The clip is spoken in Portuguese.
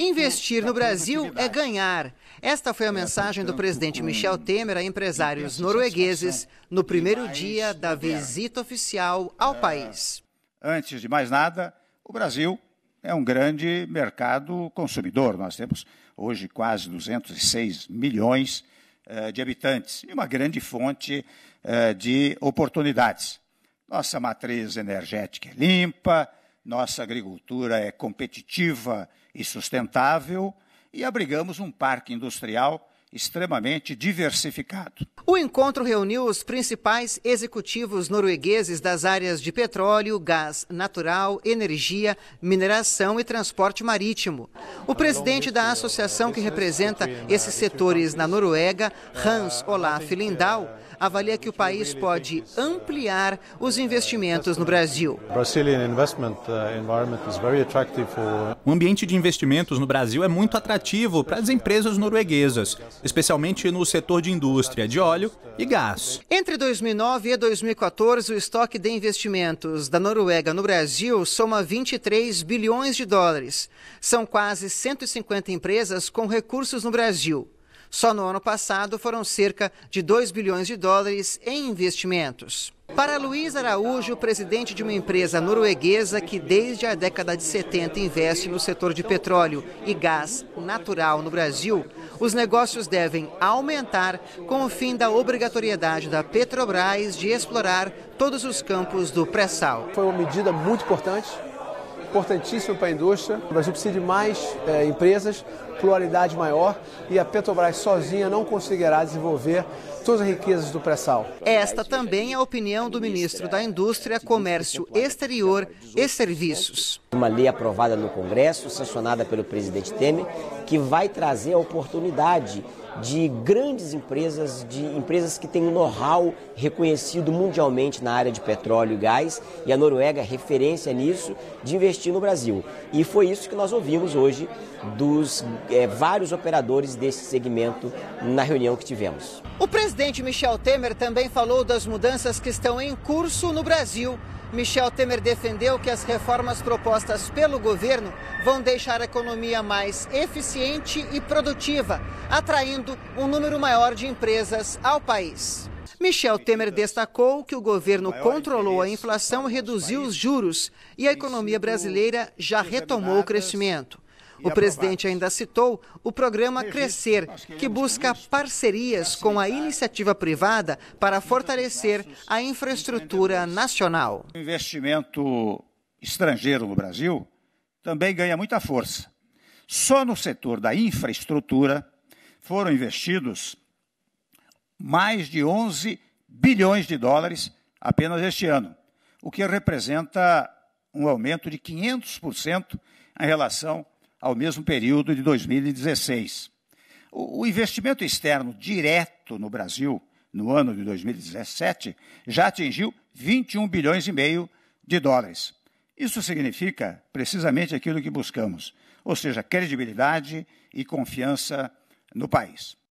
Investir no Brasil é ganhar. Esta foi a mensagem do presidente Michel Temer a empresários noruegueses no primeiro dia da visita oficial ao é. país. Antes de mais nada, o Brasil é um grande mercado consumidor. Nós temos hoje quase 206 milhões eh, de habitantes e uma grande fonte eh, de oportunidades. Nossa matriz energética é limpa, nossa agricultura é competitiva e sustentável e abrigamos um parque industrial extremamente diversificado. O encontro reuniu os principais executivos noruegueses das áreas de petróleo, gás natural, energia, mineração e transporte marítimo. O presidente da associação que representa esses setores na Noruega, Hans Olaf Lindau, avalia que o país pode ampliar os investimentos no Brasil. Uh, o ambiente de investimentos no Brasil é muito atrativo para as empresas norueguesas especialmente no setor de indústria de óleo e gás. Entre 2009 e 2014, o estoque de investimentos da Noruega no Brasil soma 23 bilhões de dólares. São quase 150 empresas com recursos no Brasil. Só no ano passado foram cerca de 2 bilhões de dólares em investimentos. Para Luiz Araújo, presidente de uma empresa norueguesa que desde a década de 70 investe no setor de petróleo e gás natural no Brasil, os negócios devem aumentar com o fim da obrigatoriedade da Petrobras de explorar todos os campos do pré-sal. Foi uma medida muito importante importantíssimo para a indústria. O Brasil precisa de mais é, empresas, pluralidade maior e a Petrobras sozinha não conseguirá desenvolver todas as riquezas do pré-sal. Esta também é a opinião do ministro da Indústria, Comércio Exterior e Serviços. Uma lei aprovada no Congresso, sancionada pelo presidente Temer, que vai trazer a oportunidade de grandes empresas, de empresas que têm um know-how reconhecido mundialmente na área de petróleo e gás, e a Noruega é referência nisso, de investir investir no Brasil. E foi isso que nós ouvimos hoje dos é, vários operadores desse segmento na reunião que tivemos. O presidente Michel Temer também falou das mudanças que estão em curso no Brasil. Michel Temer defendeu que as reformas propostas pelo governo vão deixar a economia mais eficiente e produtiva, atraindo um número maior de empresas ao país. Michel Temer destacou que o governo controlou a inflação, reduziu os juros e a economia brasileira já retomou o crescimento. O presidente ainda citou o programa Crescer, que busca parcerias com a iniciativa privada para fortalecer a infraestrutura nacional. O investimento estrangeiro no Brasil também ganha muita força. Só no setor da infraestrutura foram investidos mais de 11 bilhões de dólares apenas este ano, o que representa um aumento de 500% em relação ao mesmo período de 2016. O investimento externo direto no Brasil no ano de 2017 já atingiu 21 bilhões e meio de dólares. Isso significa precisamente aquilo que buscamos, ou seja, credibilidade e confiança no país.